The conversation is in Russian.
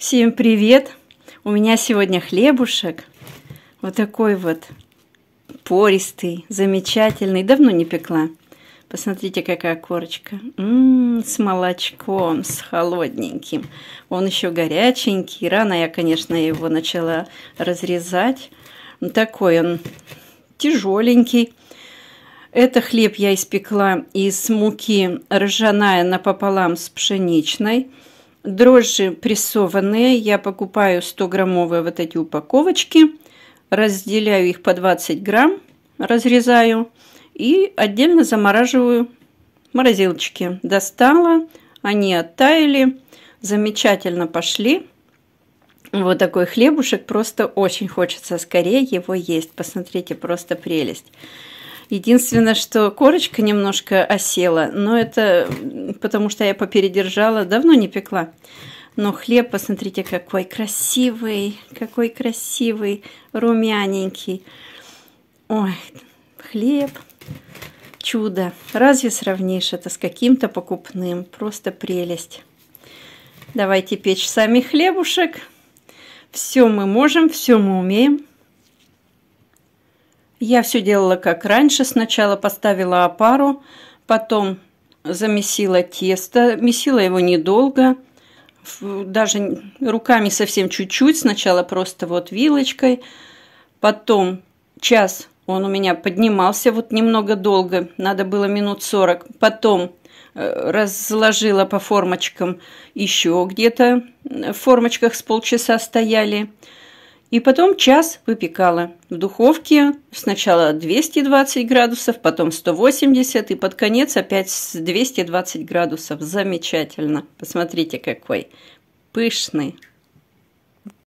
Всем привет! У меня сегодня хлебушек. Вот такой вот пористый, замечательный. Давно не пекла. Посмотрите, какая корочка. М-м, с молочком, с холодненьким. Он еще горяченький. Рано я, конечно, его начала разрезать. Ну, такой он тяжеленький. Это хлеб я испекла из муки ржаная напополам с пшеничной. Дрожжи прессованные, я покупаю 100-граммовые вот эти упаковочки, разделяю их по 20 грамм, разрезаю и отдельно замораживаю морозилочки. Достала, они оттаяли, замечательно пошли. Вот такой хлебушек, просто очень хочется скорее его есть. Посмотрите, просто прелесть. Единственное, что корочка немножко осела, но это потому что я попередержала, давно не пекла. Но хлеб, посмотрите, какой красивый, какой красивый, румяненький. Ой, хлеб, чудо. Разве сравнишь это с каким-то покупным? Просто прелесть. Давайте печь сами хлебушек. Все мы можем, все мы умеем. Я все делала как раньше. Сначала поставила опару, потом замесила тесто. Месила его недолго, даже руками совсем чуть-чуть. Сначала просто вот вилочкой. Потом час он у меня поднимался вот немного долго, надо было минут 40. Потом э, разложила по формочкам еще где-то, в формочках с полчаса стояли. И потом час выпекала в духовке сначала 220 градусов, потом 180 и под конец опять 220 градусов. Замечательно. Посмотрите, какой пышный.